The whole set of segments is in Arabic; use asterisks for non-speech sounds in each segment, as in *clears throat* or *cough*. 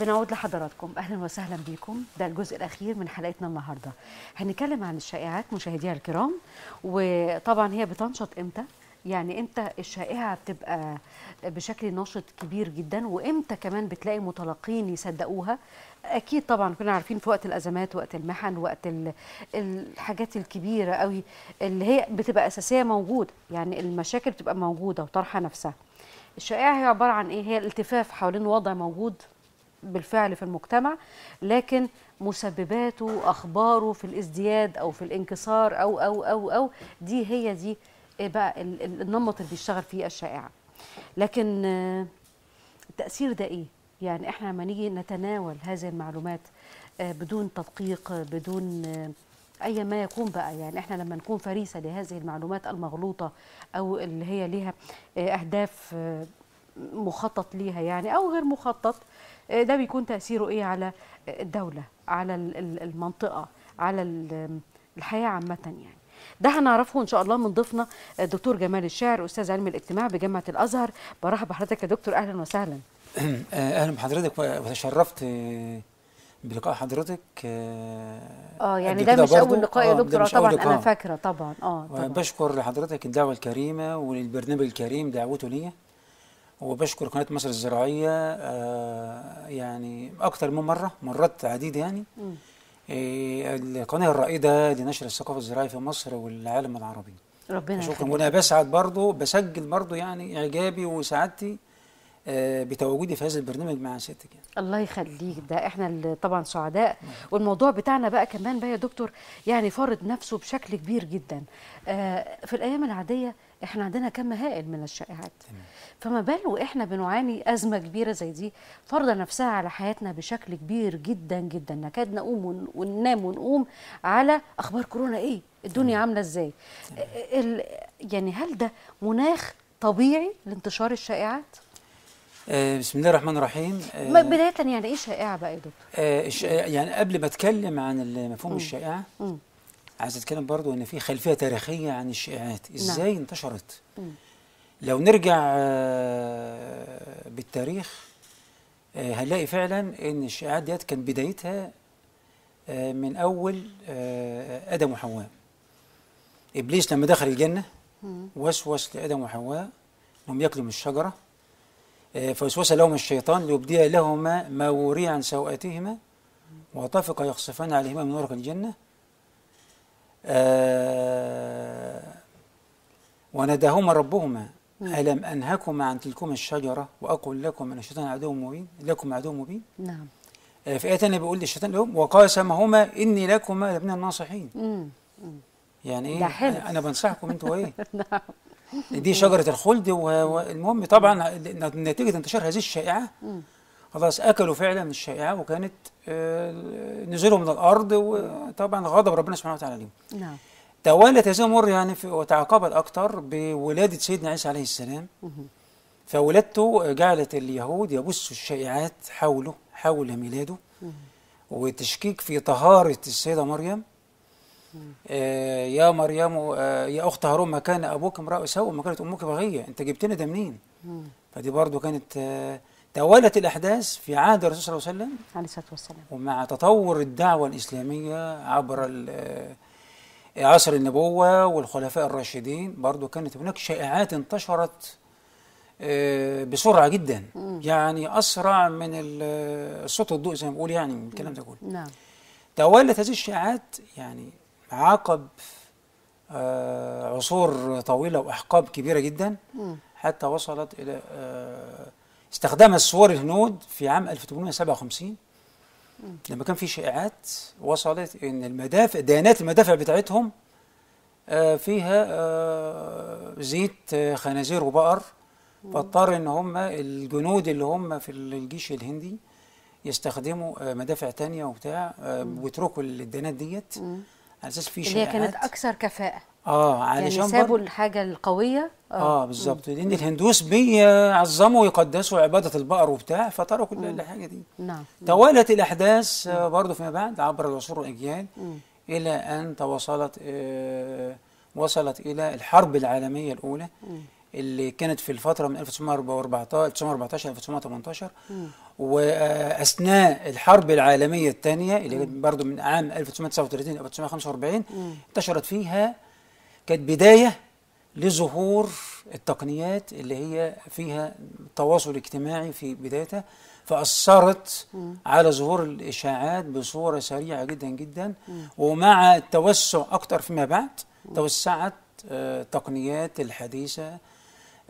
بنعود لحضراتكم اهلا وسهلا بكم ده الجزء الاخير من حلقتنا النهارده هنتكلم عن الشائعات مشاهدينا الكرام وطبعا هي بتنشط امتى يعني امتى الشائعه بتبقى بشكل نشط كبير جدا وامتى كمان بتلاقي متلقين يصدقوها اكيد طبعا كنا عارفين في وقت الازمات وقت المحن وقت الحاجات الكبيره قوي اللي هي بتبقى اساسيه موجوده يعني المشاكل بتبقى موجوده وطرحه نفسها الشائعه هي عباره عن ايه هي الالتفاف حوالين وضع موجود بالفعل في المجتمع لكن مسبباته اخباره في الازدياد او في الانكسار او او او او دي هي دي آه، بقى النمط اللي بيشتغل فيه الشائعه لكن التاثير آه، ده ايه يعني احنا لما نيجي نتناول هذه المعلومات آه، بدون تدقيق بدون اي ما يكون بقى يعني احنا لما نكون فريسه لهذه المعلومات المغلوطه او اللي هي ليها اهداف مخطط ليها يعني او غير مخطط آه، ده بيكون تاثيره ايه على آه، الدوله على المنطقه على الحياه عامه يعني ده هنعرفه ان شاء الله من ضيفنا الدكتور آه، جمال الشاعر استاذ علم الاجتماع بجامعه الازهر برحب بحضرتك يا دكتور اهلا وسهلا *clears throat* اهلا بحضرتك وتشرفت بلقاء حضرتك اه يعني ده مش اول لقاء يا دكتور طبعا انا فاكره طبعا اه طبعا بشكر لحضرتك الدعوه الكريمه وللبرنامج الكريم دعوته ليا وبشكر قناه مصر الزراعيه آه، يعني اكثر من مره مرات عديده يعني آه، القناه الرائده لنشر الثقافه الزراعيه في مصر والعالم العربي ربنا شكرا وانا بسعد برضه بسجل برضه يعني اعجابي وسعادتي آه، بتواجدي في هذا البرنامج مع ستك يعني. الله يخليك ده احنا اللي طبعا سعداء والموضوع بتاعنا بقى كمان بقى يا دكتور يعني فارض نفسه بشكل كبير جدا آه، في الايام العاديه احنا عندنا كم هائل من الشائعات فما بال واحنا بنعاني ازمه كبيره زي دي فرض نفسها على حياتنا بشكل كبير جدا جدا نكاد نقوم وننام ونقوم على اخبار كورونا ايه الدنيا عامله ازاي آه، يعني هل ده مناخ طبيعي لانتشار الشائعات آه، بسم الله الرحمن الرحيم آه، ما بداية يعني إيه شائعة بقى يا دكتور؟ آه، يعني قبل ما أتكلم عن مفهوم الشائعة عايز أتكلم برضو إن في خلفية تاريخية عن الشائعات نعم. إزاي نعم. انتشرت؟ مم. لو نرجع بالتاريخ هنلاقي فعلا إن الشائعات ديت كان بدايتها من أول آدم وحواء إبليس لما دخل الجنة وسوس لآدم وحواء إنهم ياكلوا من الشجرة فوسوس لهم الشيطان ليبدي لهما ما وري عن سوءاتهما وطفق يخصفان عليهما من ورق الجنة آه، وناداهما ربهما نعم. ألم أنهكما عن تلكما الشجرة وأقول لكم أن الشيطان عدو مبين لكم عدو مبين نعم آه، في آية ثانية بيقول للشيطان لهم وقاسمهما إني لكما لابن الناصحين يعني إيه؟ أنا بنصحكم أنتوا إيه؟ *laughs* نعم دي شجره الخلد والمهم طبعا نتيجه انتشار هذه الشائعه خلاص اكلوا فعلا من الشائعه وكانت آه، نزلوا من الارض وطبعا غضب ربنا سبحانه وتعالى عليهم نعم توالت هذه الامور يعني وتعاقبت اكثر بولاده سيدنا عيسى عليه السلام فولادته جعلت اليهود يبثوا الشائعات حوله حول ميلاده وتشكيك في طهاره السيده مريم آه، يا مريم آه، يا أخت هارون ما كان أبوك امرأ سوء ما كانت أمك بغية أنت جبتنا ده منين فدي برضو كانت توالت آه، الأحداث في عهد الرسول صلى الله عليه وسلم عليه الصلاة والسلام ومع تطور الدعوة الإسلامية عبر عصر النبوة والخلفاء الراشدين برضو كانت هناك شائعات انتشرت بسرعة جدا يعني أسرع من الصوت الضوء زي ما بقول يعني الكلام ده كله نعم توالت هذه الشائعات يعني عقب آه، عصور طويلة وأحقاب كبيرة جدا حتى وصلت إلى آه، استخدام الصور الهنود في عام 1857 لما كان في شائعات وصلت ان المدافع ديانات المدافع بتاعتهم آه، فيها زيت خنازير وبقر فاضطر ان هم الجنود اللي هم في الجيش الهندي يستخدموا مدافع تانية وبتاع ويتركوا الديانات ديت على اساس في اللي هي كانت اكثر كفاءه اه يعني علشان يعني سابوا الحاجه القويه اه, آه بالظبط لان الهندوس بيعظموا ويقدسوا عباده البقر وبتاع فتركوا الحاجه دي نعم توالت الاحداث آه، برضه فيما بعد عبر العصور والاجيال الى ان توصلت آه وصلت الى الحرب العالميه الاولى اللي كانت في الفتره من 1914 1914 1918 واثناء الحرب العالميه الثانيه اللي كانت برضه من عام 1939 1945 انتشرت فيها كانت بدايه لظهور التقنيات اللي هي فيها تواصل اجتماعي في بدايتها فأثرت على ظهور الإشاعات بصورة سريعة جدا جدا ومع التوسع اكثر فيما بعد توسعت آه، تقنيات التقنيات الحديثة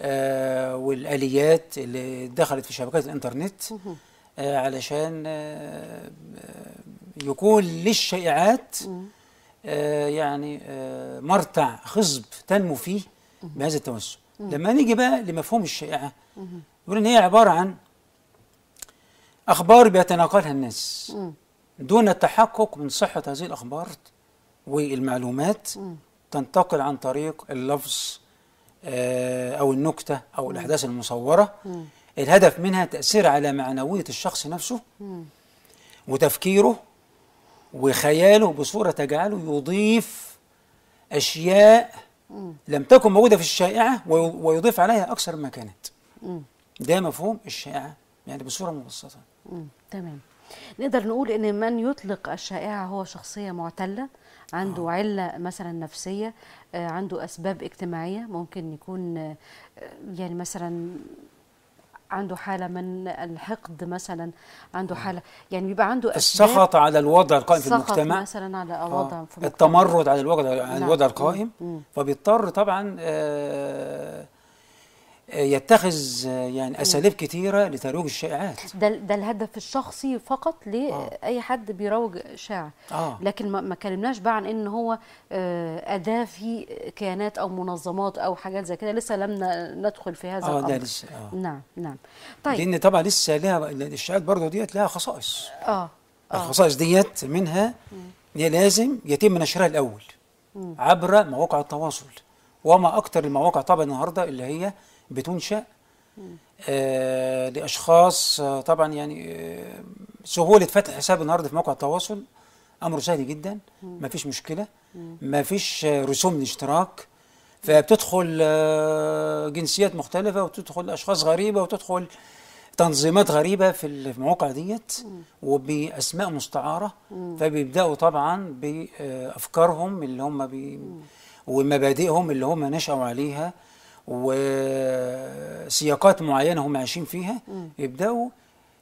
آه، والآليات اللي دخلت في شبكات الإنترنت آه، علشان آه، يكون للشائعات يعني مرتع خصب تنمو فيه بهذا التوسع لما نيجي بقى لمفهوم الشائعة يقول إن هي عبارة عن أخبار بيتناقلها الناس دون التحقق من صحة هذه الأخبار والمعلومات تنتقل عن طريق اللفظ آه، أو النكتة أو الأحداث المصورة الهدف منها تأثير على معنوية الشخص نفسه وتفكيره وخياله بصورة تجعله يضيف أشياء لم تكن موجودة في الشائعة ويضيف عليها أكثر ما كانت ده مفهوم الشائعة يعني بصورة مبسطة تمام نقدر نقول إن من يطلق الشائعة هو شخصية معتلة عنده آه. علة مثلا نفسية آه، عنده أسباب اجتماعية ممكن يكون آه، يعني مثلا عنده حالة من الحقد مثلا عنده حالة يعني بيبقى عنده أسباب السخط على الوضع القائم في المجتمع مثلا على وضع آه. في المجتمع. التمرد على الوضع نعم. الوضع القائم فبيضطر طبعا آه يتخذ يعني اساليب كثيره لترويج الشائعات ده ده الهدف الشخصي فقط لاي آه. حد بيروج شاع آه. لكن ما, كلمناش بقى عن ان هو آه، اداه في كيانات او منظمات او حاجات زي كده لسه لم ندخل في هذا آه الامر ده لسه آه. نعم نعم طيب لان طبعا لسه لها الشائعات برضه ديت لها خصائص اه, آه. الخصائص ديت منها هي لازم يتم نشرها الاول عبر مواقع التواصل وما اكثر المواقع طبعا النهارده اللي هي بتنشأ آه لأشخاص آه طبعا يعني آه سهولة فتح حساب النهارده في موقع التواصل أمر سهل جدا ما فيش مشكلة ما فيش آه، رسوم لاشتراك فبتدخل آه، جنسيات مختلفة وتدخل أشخاص غريبة وتدخل تنظيمات غريبة في المواقع ديت وبأسماء مستعارة فبيبدأوا طبعا بأفكارهم اللي هم بي ومبادئهم اللي هم نشأوا عليها وسياقات معينة هم عايشين فيها يبدأوا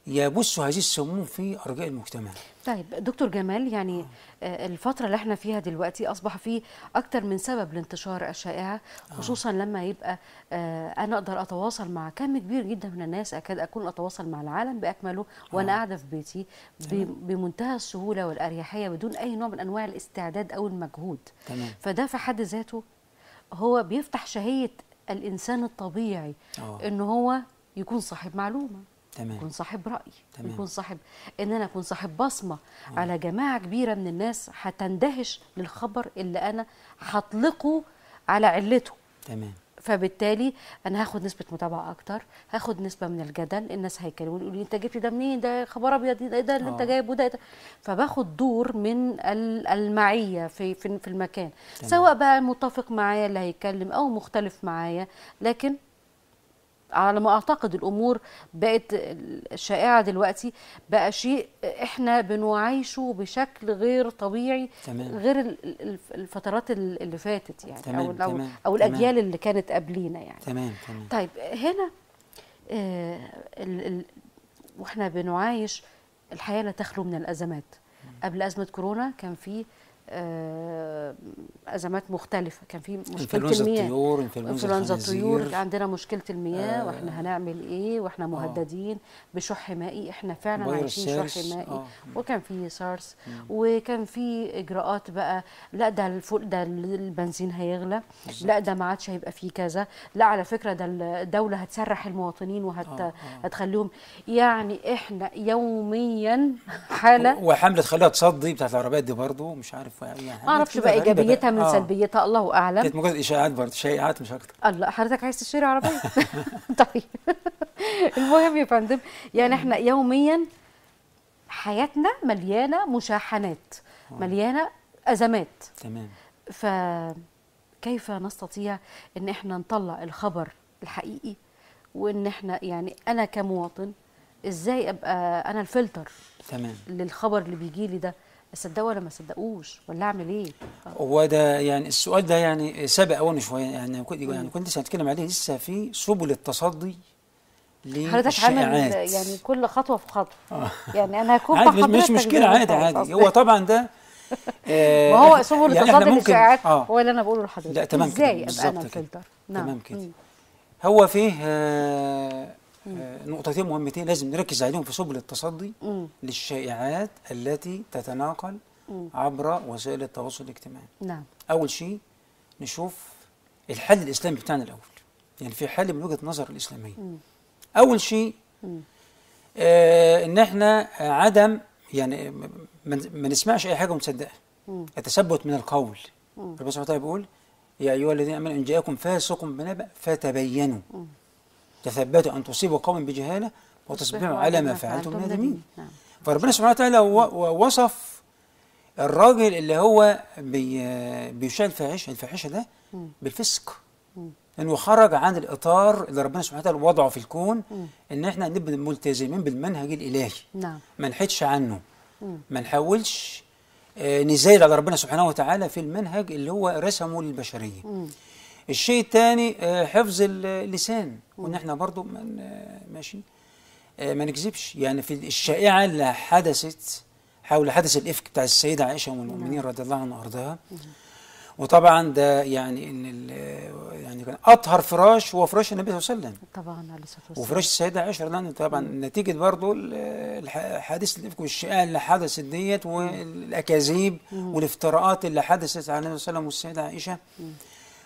يبثوا هذه السموم في أرجاء المجتمع طيب دكتور جمال يعني آه. آه، الفترة اللي احنا فيها دلوقتي أصبح في اكثر من سبب لانتشار الشائعة آه. خصوصا لما يبقى أنا أقدر أتواصل مع كم كبير جدا من الناس أكاد أكون أتواصل مع العالم بأكمله وأنا قاعدة في بيتي بمنتهى السهولة والأريحية بدون أي نوع من أنواع الاستعداد أو المجهود تمام. فده في حد ذاته هو بيفتح شهية الانسان الطبيعي أوه. ان هو يكون صاحب معلومه تمام. يكون صاحب راي تمام. يكون صاحب ان انا اكون صاحب بصمه أوه. على جماعه كبيره من الناس هتندهش للخبر اللي انا هطلقه على علته تمام فبالتالي انا هاخد نسبه متابعه اكتر هاخد نسبه من الجدل الناس هيكلموني يقولوا انت جبت ده منين ده خبر ابيض ده اللي انت آه. جايبه ده فباخد دور من المعيه في في المكان تمام. سواء بقى متفق معايا اللي هيتكلم او مختلف معايا لكن على ما اعتقد الامور بقت شائعه دلوقتي بقى شيء احنا بنعيشه بشكل غير طبيعي تمام. غير الفترات اللي فاتت يعني تمام. او تمام. او الاجيال تمام. اللي كانت قبلينا يعني تمام تمام طيب هنا آه ال ال واحنا بنعايش الحياه لا تخلو من الازمات قبل ازمه كورونا كان في آه، ازمات مختلفه كان في مشكله المياه الطيور انفلونزا الطيور عندنا مشكله المياه آه واحنا هنعمل ايه واحنا آه. مهددين بشح مائي احنا فعلا عايشين شح مائي آه وكان في سارس وكان في اجراءات بقى لا ده الفول ده البنزين هيغلى لا ده ما عادش هيبقى فيه كذا لا على فكره ده الدوله هتسرح المواطنين وهتخليهم وهت آه, آه. يعني احنا يوميا *laughs* حاله وحمله خليها تصدي بتاعت العربيات دي برضه مش عارف يعني ما اعرفش بقى ايجابيتها من آه. سلبيتها الله اعلم كانت مجرد اشاعات برضه شائعات مش اكتر الله حضرتك عايز تشتري عربيه *laughs* *laughs* طيب *laughs* المهم يا فندم يعني احنا يوميا حياتنا مليانه مشاحنات آه. مليانه ازمات تمام فكيف نستطيع ان احنا نطلع الخبر الحقيقي وان احنا يعني انا كمواطن ازاي ابقى انا الفلتر تمام للخبر اللي بيجي لي ده اصدقه ولا ما صدقوش ولا اعمل ايه؟ هو ده يعني السؤال ده يعني سبق وانا شويه يعني كنت يعني كنت لسه هتكلم عليه لسه في سبل التصدي حضرتك عامل يعني كل خطوه في خطوه آه. يعني انا هكون عادي مش مشكله عادي عادي هو طبعا ده *laughs* ما هو آه، سبل يعني التصدي للشائعات آه. هو اللي انا بقوله لحضرتك لا تمام ازاي ابقى انا فلتر نعم تمام كده هو فيه آه آه، نقطتين مهمتين لازم نركز عليهم في سبل التصدي م. للشائعات التي تتناقل م. عبر وسائل التواصل الاجتماعي نعم. أول شيء نشوف الحل الإسلامي بتاعنا الأول يعني في حل من وجهة نظر الإسلامية م. أول شيء آه إن إحنا عدم يعني ما نسمعش أي حاجة ونصدقها التثبت من القول ربنا سبحانه وتعالى بيقول يا أيها الذين آمنوا إن جاءكم فاسق بنبأ فتبينوا م. تثبتوا أن تصيبوا قوما بجهالة وتصبحوا على ما فعلتم نادمين نعم. فربنا سبحانه وتعالى وصف الراجل اللي هو بي الفاحشه الفاحشه ده بالفسق انه خرج عن الاطار اللي ربنا سبحانه وتعالى وضعه في الكون ان احنا نبقى ملتزمين بالمنهج الالهي نعم ما نحيدش عنه ما نحاولش آه، نزايد على ربنا سبحانه وتعالى في المنهج اللي هو رسمه للبشريه الشيء الثاني آه، حفظ اللسان وان احنا برضو ماشي آه، ما نكذبش يعني في الشائعه اللي حدثت حول حدث الافك بتاع السيده عائشه ام المؤمنين نعم. رضي الله عنها وارضاها وطبعا ده يعني ان يعني كان اطهر فراش هو فراش النبي صلى الله عليه وسلم طبعا عليه الصلاه والسلام وفراش السيده عائشه رضي الله طبعا نتيجه برضه حادثه الافك والشائعه اللي حدثت ديت والاكاذيب والافتراءات اللي حدثت على النبي صلى الله عليه وسلم والسيده عائشه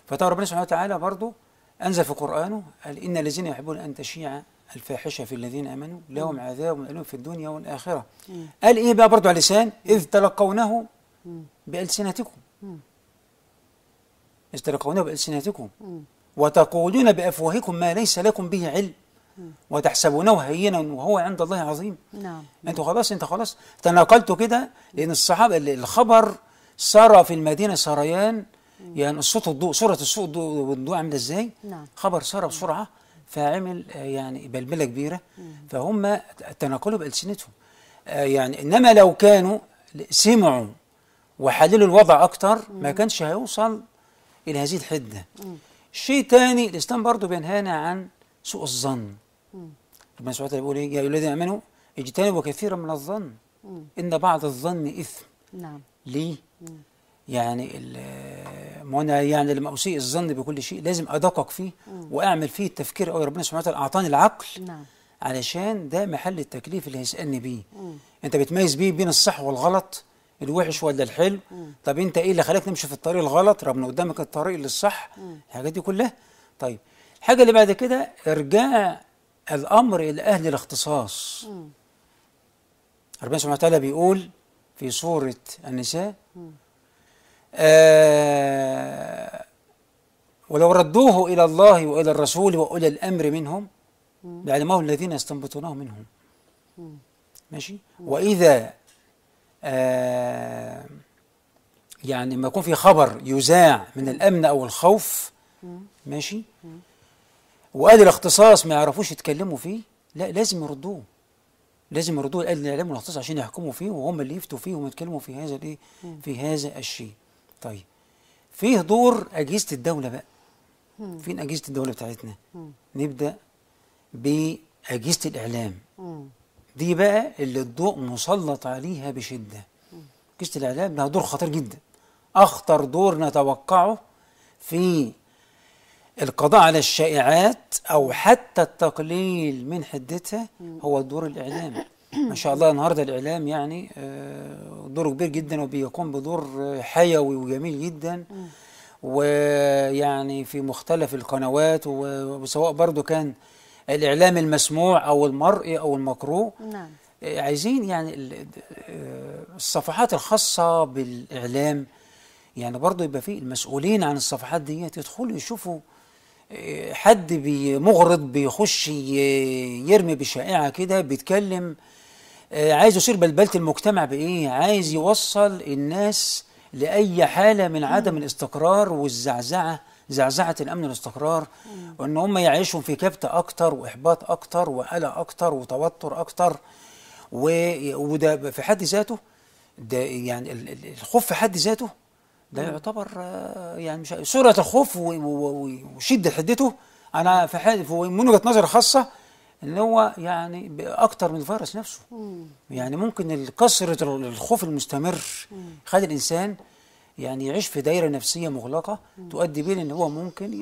فترى ربنا سبحانه وتعالى برضه أنزل في قرآنه قال إن الذين يحبون أن تشيع الفاحشة في الذين آمنوا لهم عذاب أليم في الدنيا والآخرة قال إيه بقى برضه على لسان إذ تلقونه بألسنتكم إذ تلقونه بألسنتكم وتقولون بأفواهكم ما ليس لكم به علم وتحسبونه هينا وهو عند الله عظيم نعم انتوا خلاص انت خلاص تناقلتوا كده لان الصحابه الخبر سرى في المدينه سريان يعني الصوت الضوء سرعه الصوت والضوء عامله ازاي نعم. خبر سار بسرعه فعمل آه، يعني بلبله كبيره فهم تناقلوا بالسنتهم آه، يعني انما لو كانوا سمعوا وحللوا الوضع اكتر ما كانش هيوصل الى هذه الحده شيء تاني الاسلام برضه بينهانا عن سوء الظن ربنا سبحانه وتعالى بيقول ايه يا الذين امنوا اجتنبوا كثيرا من الظن ان بعض الظن اثم نعم ليه يعني ما انا يعني لما اسيء الظن بكل شيء لازم ادقق فيه واعمل فيه التفكير قوي ربنا سبحانه وتعالى اعطاني العقل نعم. علشان ده محل التكليف اللي هيسالني بيه مم. انت بتميز بيه بين الصح والغلط الوحش ولا الحلو مم. طب انت ايه اللي خلاك تمشي في الطريق الغلط ربنا قدامك الطريق للصح الحاجات دي كلها طيب الحاجه اللي بعد كده ارجاع الامر الى اهل الاختصاص مم. ربنا سبحانه وتعالى بيقول في سوره النساء مم. آه، ولو ردوه إلى الله وإلى الرسول وإلى الأمر منهم لعلمه يعني الذين يستنبطونه منهم ماشي وإذا آه، يعني لما يكون في خبر يذاع من الأمن أو الخوف ماشي وقال الاختصاص ما يعرفوش يتكلموا فيه لا لازم يردوه لازم يردوه لأهل الإعلام والاختصاص عشان يحكموا فيه وهم اللي يفتوا فيه ويتكلموا في هذا الإيه في هذا الشيء طيب فيه دور اجهزه الدوله بقى مم. فين اجهزه الدوله بتاعتنا مم. نبدا باجهزه الاعلام مم. دي بقى اللي الضوء مسلط عليها بشده اجهزه الاعلام لها دور خطير جدا اخطر دور نتوقعه في القضاء على الشائعات او حتى التقليل من حدتها هو دور الاعلام ما شاء الله النهارده الاعلام يعني آه، دوره كبير جدا وبيقوم بدور آه، حيوي وجميل جدا ويعني في مختلف القنوات وسواء برضو كان الاعلام المسموع او المرئي او المقروء نعم آه، عايزين يعني الصفحات الخاصه بالاعلام يعني برضو يبقى في المسؤولين عن الصفحات ديت يدخلوا يشوفوا حد مغرض بيخش يرمي بشائعه كده بيتكلم آه، عايز يصير بلبله المجتمع بايه عايز يوصل الناس لاي حاله من عدم الاستقرار والزعزعه زعزعه الامن والاستقرار وان هم يعيشوا في كبت اكتر واحباط اكتر وقلق اكتر وتوتر اكتر وده في حد ذاته ده يعني الخوف في حد ذاته ده يعتبر آه، يعني مش سرعه الخوف وشده حدته انا في من وجهه نظر خاصه ان هو يعني اكتر من الفيروس نفسه مم. يعني ممكن كثره الخوف المستمر خد الانسان يعني يعيش في دايره نفسيه مغلقه مم. تؤدي بين ان هو ممكن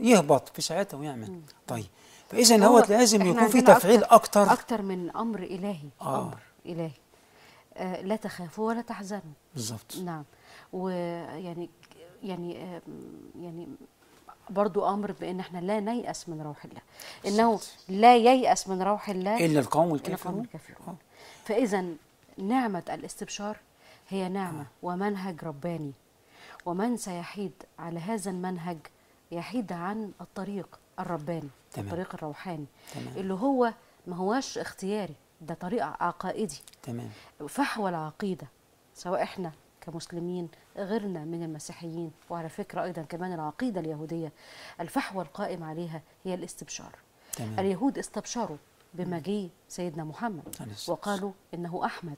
يهبط في ساعتها ويعمل مم. طيب فاذا هو لازم يكون في تفعيل اكتر اكتر من امر الهي آه. امر الهي آه لا تخافوا ولا تحزنوا بالظبط نعم ويعني يعني آه، يعني برضو امر بان احنا لا نيأس من روح الله انه لا ييأس من روح الله الا القوم الكافرون آه. فاذا نعمه الاستبشار هي نعمه آه. ومنهج رباني ومن سيحيد على هذا المنهج يحيد عن الطريق الرباني تمام. الطريق الروحاني تمام. اللي هو ما هواش اختياري ده طريق عقائدي تمام فحوى العقيده سواء احنا كمسلمين غيرنا من المسيحيين وعلى فكرة أيضا كمان العقيدة اليهودية الفحوى القائم عليها هي الاستبشار تمام. اليهود استبشروا بمجيء سيدنا محمد وقالوا انه احمد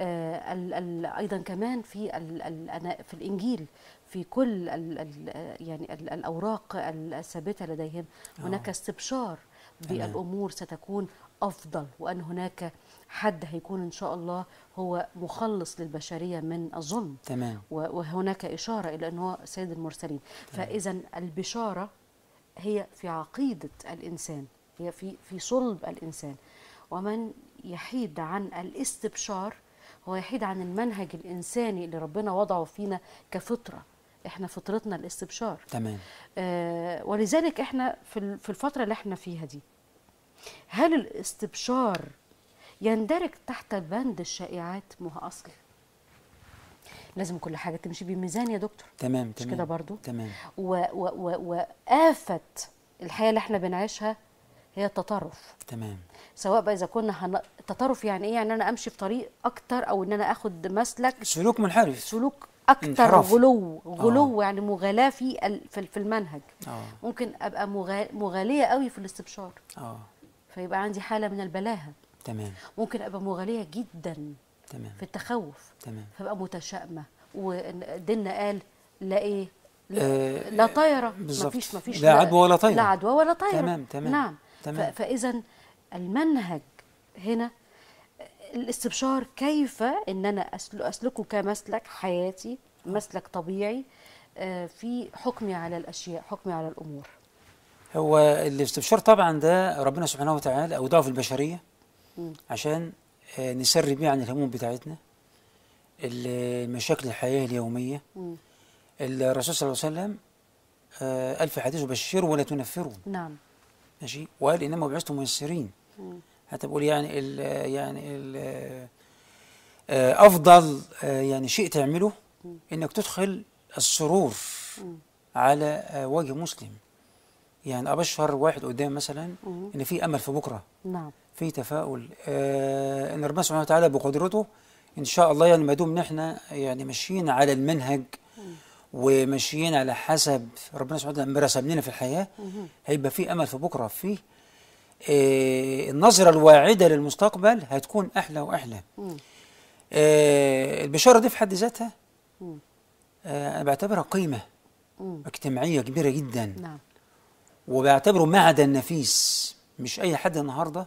آه ال ال ايضا كمان في ال الـ في الانجيل في كل الـ الـ يعني الـ الاوراق الثابته لديهم هناك آه. استبشار بالامور ستكون افضل وان هناك حد هيكون ان شاء الله هو مخلص للبشريه من الظلم تمام وهناك اشاره الى ان هو سيد المرسلين فاذا البشاره هي في عقيده الانسان هي في في صلب الانسان ومن يحيد عن الاستبشار هو يحيد عن المنهج الانساني اللي ربنا وضعه فينا كفطره احنا فطرتنا الاستبشار تمام آه ولذلك احنا في الفتره اللي احنا فيها دي هل الاستبشار يندرج تحت بند الشائعات ما هو اصل لازم كل حاجه تمشي بميزان يا دكتور تمام مش تمام كده برضو تمام وآفة الحياه اللي احنا بنعيشها هي التطرف تمام سواء بقى اذا كنا هن... التطرف يعني ايه يعني انا امشي في طريق اكتر او ان انا اخد مسلك سلوك منحرف سلوك اكتر غلو آه. غلو أوه. يعني مغالاه في ال... في المنهج أوه. ممكن ابقى مغاليه قوي في الاستبشار اه فيبقى عندي حاله من البلاهه تمام ممكن ابقى مغاليه جدا تمام في التخوف تمام فبقى متشائمه وديننا قال لا ايه لا, آه لا آه، طايره مفيش مفيش لا, لا عدوى ولا طايره لا عدوى ولا طايره تمام تمام نعم تمام فاذا المنهج هنا الاستبشار كيف ان انا اسلكه كمسلك حياتي مسلك طبيعي آه، في حكمي على الاشياء حكمي على الامور هو الاستبشار طبعا ده ربنا سبحانه وتعالى اودعه في البشريه عشان آه، نسري بيه عن الهموم بتاعتنا المشاكل الحياة اليومية الرسول صلى الله عليه وسلم آه، ألف حديث بشروا ولا تنفروا نعم ماشي وقال إنما بعثتم ميسرين حتى بقول يعني الـ يعني الـ آه، أفضل يعني شيء تعمله إنك تدخل السرور على وجه مسلم يعني ابشر واحد قدام مثلا ان في امل في بكره نعم في تفاؤل آه ان ربنا سبحانه وتعالى بقدرته ان شاء الله يعني ما دوم نحن يعني ماشيين على المنهج وماشيين على حسب ربنا سبحانه وتعالى مرسم في الحياه هيبقى في امل في بكره في آه النظره الواعده للمستقبل هتكون احلى واحلى آه البشاره دي في حد ذاتها آه انا بعتبرها قيمه اجتماعيه كبيره جدا نعم وبيعتبره معدن نفيس مش اي حد النهارده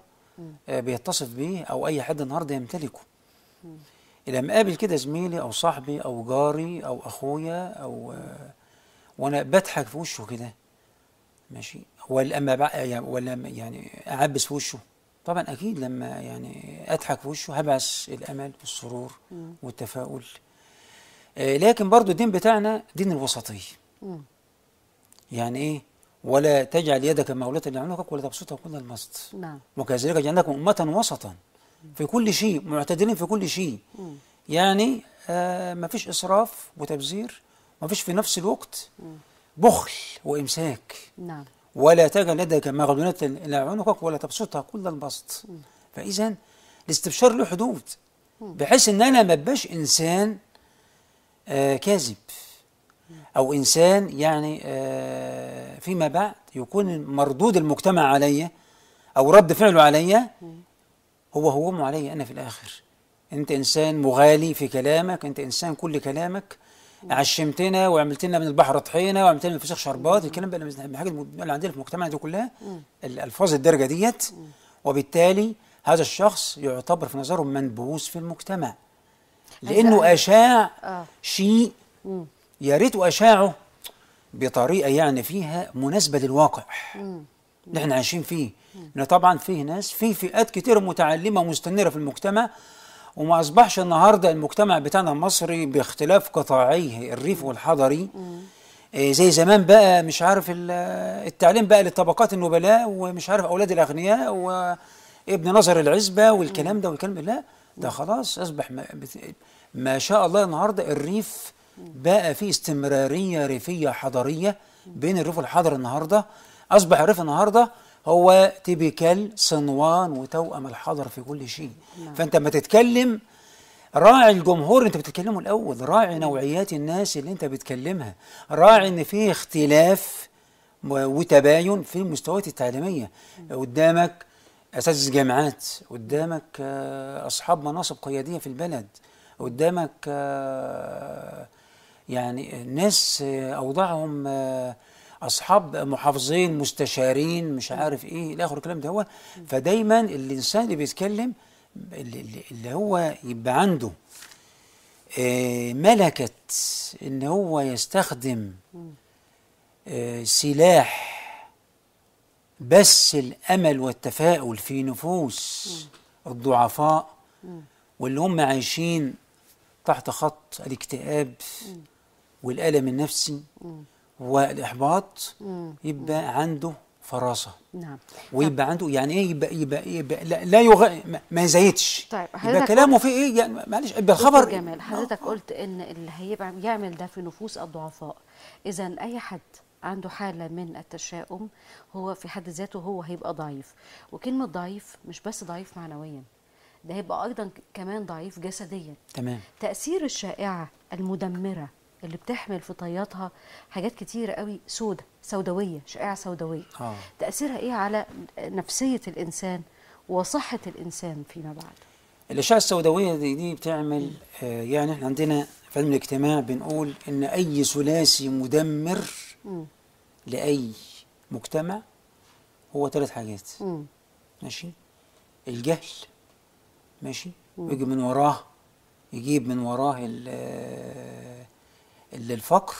آه، بيتصف بيه او اي حد النهارده يمتلكه لما اقابل كده زميلي او صاحبي او جاري او اخويا او آه، وانا بضحك في وشه كده ماشي ولا اما يعني ولا يعني اعبس في وشه طبعا اكيد لما يعني اضحك في وشه هبعث الامل والسرور والتفاؤل آه، لكن برضو الدين بتاعنا دين الوسطيه يعني ايه ولا تجعل يدك مولة لعنقك ولا تبسطها كل البسط نعم وكذلك جعلناكم أمة وسطا في كل شيء معتدلين في كل شيء يعني آه ما فيش إسراف وتبذير ما فيش في نفس الوقت بخل وإمساك نعم ولا تجعل يدك مغلولة إلى عنقك ولا تبسطها كل البسط فإذا الاستبشار له حدود بحيث إن أنا ما إنسان آه كاذب أو إنسان يعني آه، فيما بعد يكون مردود المجتمع علي أو رد فعله علي هو هو علي أنا في الآخر أنت إنسان مغالي في كلامك أنت إنسان كل كلامك عشمتنا وعملت لنا من البحر طحينه وعملت لنا من الفسيخ شربات الكلام بقى من الحاجات اللي عندنا في المجتمع دي كلها الالفاظ الدرجه ديت وبالتالي هذا الشخص يعتبر في نظره منبوذ في المجتمع لانه اشاع آه. شيء يا ريت اشاعه بطريقه يعني فيها مناسبه للواقع اللي احنا عايشين فيه ان طبعا فيه ناس في فئات كتير متعلمه ومستنيره في المجتمع وما اصبحش النهارده المجتمع بتاعنا المصري باختلاف قطاعيه الريف والحضري آه، زي زمان بقى مش عارف التعليم بقى للطبقات النبلاء ومش عارف اولاد الاغنياء وابن نظر العزبه والكلام ده والكلام ده لا ده خلاص اصبح ما, ما شاء الله النهارده الريف بقى في استمراريه ريفيه حضريه بين الريف الحضري النهارده اصبح الريف النهارده هو تيبيكال صنوان وتوأم الحضر في كل شيء نعم. فانت لما تتكلم راعي الجمهور اللي انت بتتكلمه الاول راعي نوعيات الناس اللي انت بتكلمها راعي ان في اختلاف وتباين في المستويات التعليميه قدامك اساتذه جامعات قدامك آه، اصحاب مناصب قياديه في البلد قدامك آه، يعني ناس آه، اوضاعهم آه، اصحاب محافظين مستشارين مش عارف ايه الى اخر الكلام ده هو فدايما الانسان اللي بيتكلم اللي هو يبقى عنده آه، ملكة ان هو يستخدم سلاح بس الامل والتفاؤل في نفوس الضعفاء واللي هم عايشين تحت خط الاكتئاب والألم النفسي والإحباط يبقى عنده فراسه نعم ويبقى عنده يعني ايه يبقى يبقى, يبقى لا, لا يغ... ما زايدش طيب يبقى كلامه فيه ايه يعني معلش يبقى الخبر جمال حضرتك قلت ان اللي هيبقى يعمل ده في نفوس الضعفاء اذا اي حد عنده حالة من التشاؤم هو في حد ذاته هو هيبقى ضعيف وكلمة ضعيف مش بس ضعيف معنويا ده هيبقى أيضا كمان ضعيف جسديا تمام تأثير الشائعة المدمرة اللي بتحمل في طياتها حاجات كتيرة قوي سودة سوداوية شائعة سوداوية آه. تأثيرها إيه على نفسية الإنسان وصحة الإنسان فيما بعد الأشعة السوداوية دي, دي بتعمل آه يعني احنا عندنا في علم الاجتماع بنقول إن أي ثلاثي مدمر م. لأي مجتمع هو ثلاث حاجات م. ماشي الجهل ماشي ويجي من وراه يجيب من وراه اللي الفقر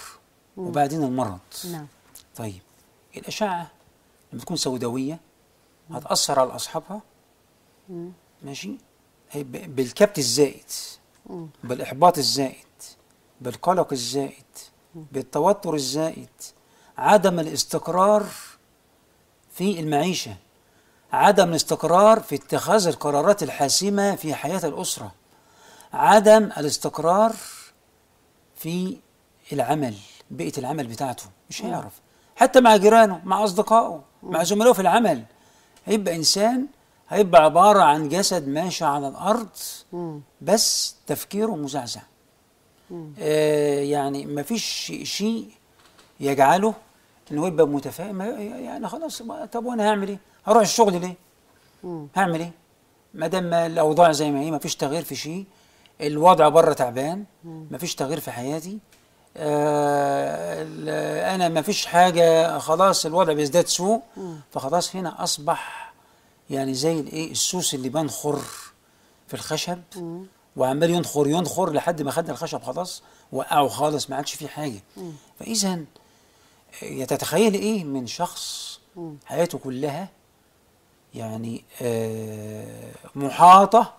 وبعدين المرض نعم طيب الأشعة لما تكون سوداوية هتأثر على أصحابها ماشي بالكبت الزائد بالإحباط الزائد بالقلق الزائد بالتوتر الزائد عدم الاستقرار في المعيشة عدم الاستقرار في اتخاذ القرارات الحاسمة في حياة الأسرة عدم الاستقرار في العمل بيئه العمل بتاعته مش آه. هيعرف حتى مع جيرانه مع اصدقائه مع آه. زملائه في العمل هيبقى انسان هيبقى عباره عن جسد ماشي على الارض آه. بس تفكيره مزعزع آه يعني ما فيش شيء يجعله ان هو يبقى متفائل يعني خلاص طب وانا هعمل ايه؟ هروح الشغل ليه؟ هعمل ايه؟ ما دام الاوضاع زي ما هي ما فيش تغيير في شيء الوضع بره تعبان ما فيش تغيير في حياتي آه، انا ما فيش حاجه خلاص الوضع بيزداد سوء فخلاص هنا اصبح يعني زي الايه السوس اللي بنخر في الخشب وعمال ينخر ينخر لحد ما خد الخشب خلاص وقعه خالص ما عادش فيه حاجه فاذا تتخيل ايه من شخص حياته كلها يعني آه، محاطه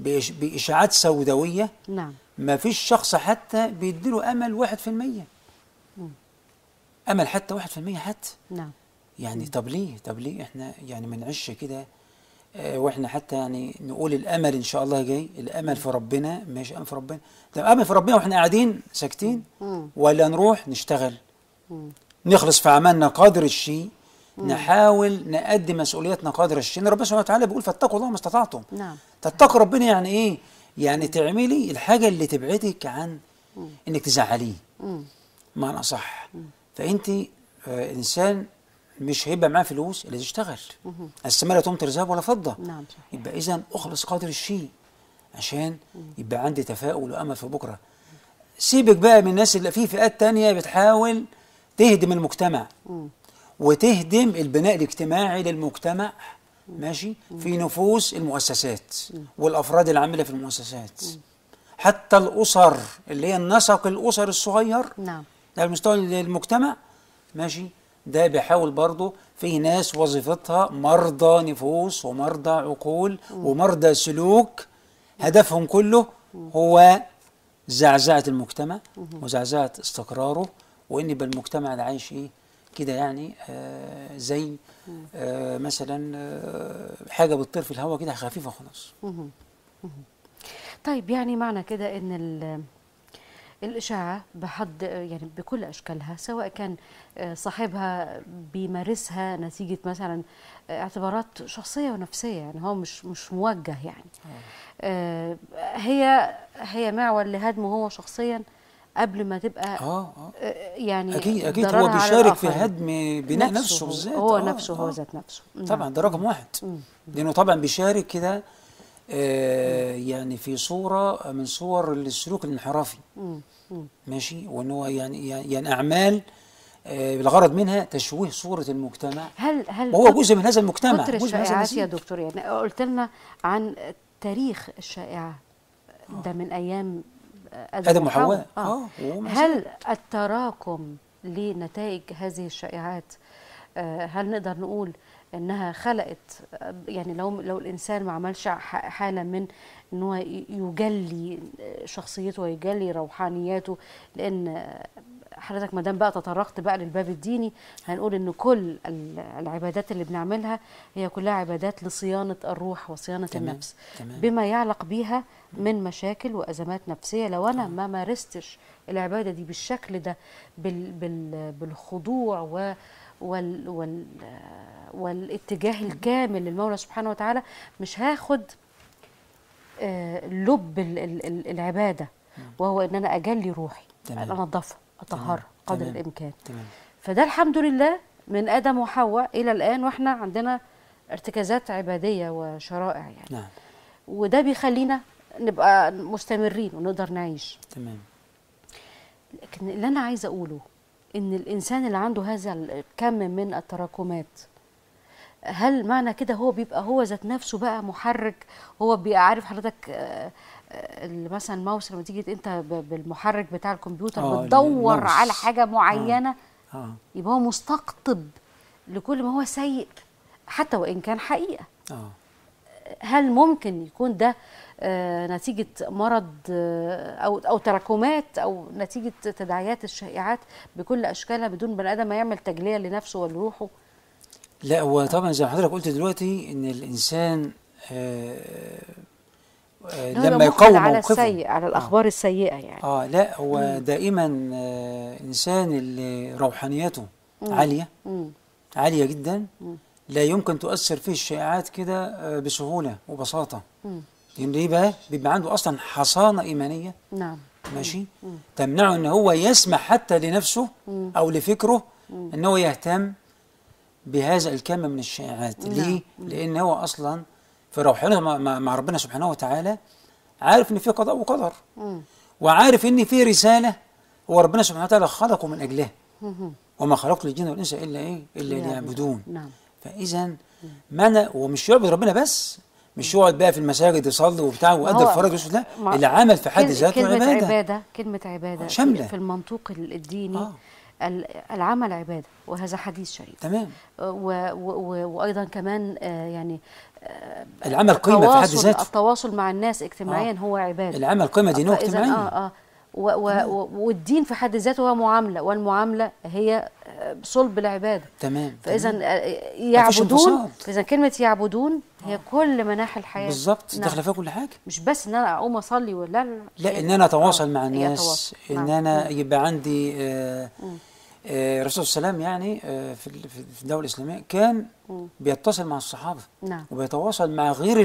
بإشاعات سوداوية نعم ما فيش شخص حتى بيديله امل واحد في المية امل حتى واحد في المية حتى نعم يعني طب ليه طب ليه احنا يعني ما نعيش كده آه، واحنا حتى يعني نقول الامل ان شاء الله جاي الامل في ربنا ماشي امل في ربنا طب امل في ربنا واحنا قاعدين ساكتين ولا نروح نشتغل نخلص في عملنا قدر الشيء نحاول نأدي مسؤوليتنا قدر الشيء ربنا سبحانه وتعالى بيقول فاتقوا الله ما استطعتم نعم تتقوا ربنا يعني ايه يعني تعملي الحاجه اللي تبعدك عن انك تزعليه بمعنى اصح فانت آه، انسان مش هيبقى معاه فلوس الا تشتغل السماء لا تمطر ذهب ولا فضه نعم صحيح. يبقى اذا اخلص قدر الشيء عشان يبقى عندي تفاؤل وامل في بكره سيبك بقى من الناس اللي في فئات تانية بتحاول تهدم المجتمع وتهدم البناء الاجتماعي للمجتمع ماشي في نفوس المؤسسات والافراد العامله في المؤسسات حتى الاسر اللي هي النسق الاسر الصغير نعم على مستوى المجتمع ماشي ده بيحاول برضه في ناس وظيفتها مرضى نفوس ومرضى عقول ومرضى سلوك هدفهم كله هو زعزعة المجتمع وزعزعة استقراره وإن يبقى المجتمع ده عايش إيه كده يعني آه، زي آه، مثلا آه، حاجه بتطير في الهواء كده خفيفه خالص طيب يعني معنى كده ان الإشاعة بحد يعني بكل أشكالها سواء كان صاحبها بيمارسها نتيجة مثلا اعتبارات شخصية ونفسية يعني هو مش مش موجه يعني هي هي معول لهدمه هو شخصيا قبل ما تبقى آه،, آه آه يعني اكيد اكيد هو بيشارك في هدم بناء نفسه, بالذات هو آه، نفسه هو آه. ذات نفسه نعم. طبعا ده رقم واحد لانه طبعا بيشارك كده آه يعني في صوره من صور السلوك الانحرافي ماشي وان هو يعني يعني, يعني اعمال الغرض منها تشويه صوره المجتمع هل هل وهو جزء من هذا المجتمع من الشائعات يا دكتور يعني قلت لنا عن تاريخ الشائعه ده من ايام أذى محول آه. آه، هل التراكم لنتائج هذه الشائعات آه، هل نقدر نقول انها خلقت آه، يعني لو لو الانسان ما عملش حاله من ان هو يجلي شخصيته ويجلي روحانياته لان حضرتك ما دام بقى تطرقت بقى للباب الديني هنقول ان كل العبادات اللي بنعملها هي كلها عبادات لصيانه الروح وصيانه تمام. النفس تمام. بما يعلق بيها من مشاكل وازمات نفسيه لو انا ما مارستش العباده دي بالشكل ده بال بال بالخضوع و وال وال والاتجاه الكامل للمولى سبحانه وتعالى مش هاخد آه، لب العباده وهو ان انا اجلي روحي انظفها الطهاره قدر تمام. الامكان تمام. فده الحمد لله من ادم وحواء الى الان واحنا عندنا ارتكازات عباديه وشرائع يعني نعم. وده بيخلينا نبقى مستمرين ونقدر نعيش تمام لكن اللي انا عايزه اقوله ان الانسان اللي عنده هذا الكم من التراكمات هل معنى كده هو بيبقى هو ذات نفسه بقى محرك هو بيبقى عارف حضرتك آه، مثلا الماوس لما تيجي انت بالمحرك بتاع الكمبيوتر آه، بتدور على حاجه معينه آه. آه. يبقى هو مستقطب لكل ما هو سيء حتى وان كان حقيقه آه. هل ممكن يكون ده آه، نتيجة مرض آه، أو أو تراكمات أو نتيجة تداعيات الشائعات بكل أشكالها بدون بني آدم ما يعمل تجلية لنفسه ولروحه؟ لا هو طبعا زي ما حضرتك قلت دلوقتي إن الإنسان آه، لما يقوم على موقفه السيء على آه. الاخبار آه. السيئه يعني اه لا هو مم. دائما آه انسان اللي روحانيته مم. عاليه مم. عاليه جدا مم. لا يمكن تؤثر فيه الشائعات كده آه بسهوله وبساطه لان ليه بقى بيبقى عنده اصلا حصانه ايمانيه نعم ماشي مم. تمنعه ان هو يسمح حتى لنفسه مم. او لفكره مم. ان هو يهتم بهذا الكم من الشائعات نعم. ليه مم. لان هو اصلا روحنا مع ربنا سبحانه وتعالى عارف ان في قضاء وقدر وعارف ان في رساله هو ربنا سبحانه وتعالى خلقه من اجلها وما خلقت الجن والانس الا ايه الا ليعبدون نعم فاذا معنى ومش يعبد ربنا بس مش يقعد بقى في المساجد يصلي وبتاع ويؤدي الفرج ويسجد لا العمل في حد ذاته كلمة عبادة. عبادة كلمة عبادة شاملة في المنطوق الديني آه. العمل عبادة وهذا حديث شريف تمام آه، وأيضا كمان آه، يعني آه، العمل قيمه في حد ذاته التواصل مع الناس اجتماعيا آه. هو عباده العمل قيمه دينيه آه، واجتماعيه اه اه و و والدين في حد ذاته هو معامله والمعامله هي آه، صلب العباده تمام فاذا يعبدون فاذا كلمه يعبدون هي كل مناحي الحياه بالظبط نعم. داخله فيها كل حاجه مش بس ان انا اقوم اصلي ولا لا لا, لا ان انا اتواصل مع الناس ان انا يبقى عندي آه آه، الرسول صلى الله عليه وسلم يعني آه، في الدولة الإسلامية كان بيتصل مع الصحابة نعم وبيتواصل مع غير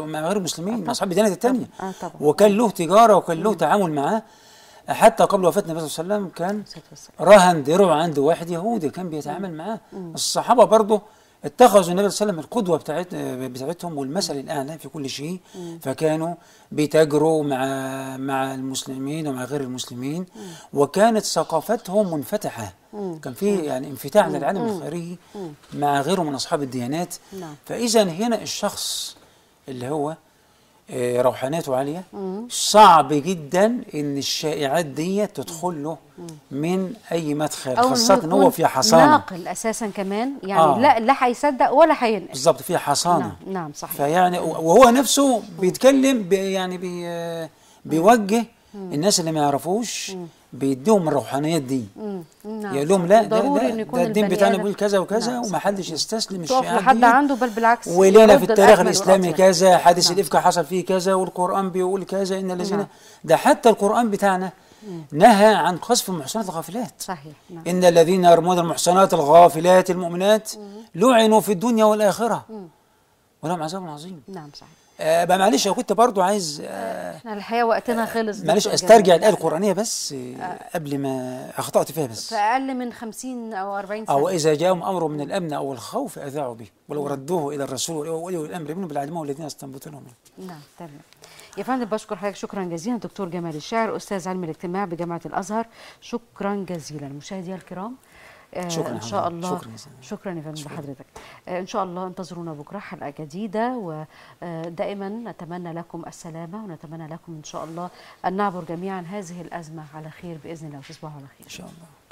مع غير المسلمين أه، مع أصحاب الديانات التانية آه طبعا. وكان له تجارة وكان له تعامل معاه حتى قبل وفاة النبي صلى الله عليه وسلم كان رهن درع عند واحد يهودي كان بيتعامل معاه الصحابة برضه اتخذوا النبي صلى الله عليه وسلم القدوه بتاعت بتاعتهم والمثل الاعلى في كل شيء مم. فكانوا بيتاجروا مع مع المسلمين ومع غير المسلمين مم. وكانت ثقافتهم منفتحه مم. كان في يعني انفتاح للعالم الخارجي مع غيره من اصحاب الديانات نعم. فاذا هنا الشخص اللي هو آه، روحانيته عاليه صعب جدا ان الشائعات دي تدخل له من اي مدخل خاصه ان هو في حصانه ناقل اساسا كمان يعني آه. لا لا هيصدق ولا هينقل بالظبط في حصانه نعم, نعم صحيح فيعني وهو نفسه بيتكلم بي يعني بي بيوجه الناس اللي ما يعرفوش بيديهم الروحانيات دي نعم. يقول لا ده, ده, ده الدين بتاعنا بيقول كذا وكذا نعم. ومحدش يستسلم الشيعة حد عنده بل بالعكس ولنا في التاريخ الاسلامي كذا حادث نعم. الافك حصل فيه كذا والقران بيقول كذا ان الذين نعم. ده حتى القران بتاعنا نهى عن قصف المحصنات الغافلات صحيح نعم. ان الذين يرمون المحصنات الغافلات المؤمنات لعنوا في الدنيا والاخره ولهم عذاب عظيم نعم صحيح آه بقى معلش انا كنت برضو عايز آه احنا الحقيقه وقتنا آه، خلص معلش استرجع الايه القرانيه بس آه،, آه قبل ما اخطات فيها بس في اقل من 50 او 40 سنه او اذا جاءهم امر من الامن او الخوف اذاعوا به ولو ردوه الى الرسول وولي الامر منهم بالعلماء والذين استنبطوا منه نعم تمام يا فندم بشكر حضرتك شكرا جزيلا دكتور جمال الشاعر استاذ علم الاجتماع بجامعه الازهر شكرا جزيلا مشاهدينا الكرام شكرا آه، ان شاء الله شكرا, شكرا يا فندم لحضرتك آه، ان شاء الله انتظرونا بكره حلقه جديده ودائما آه، نتمنى لكم السلامه ونتمنى لكم ان شاء الله ان نعبر جميعا هذه الازمه على خير باذن الله وتصبحوا على خير ان شاء الله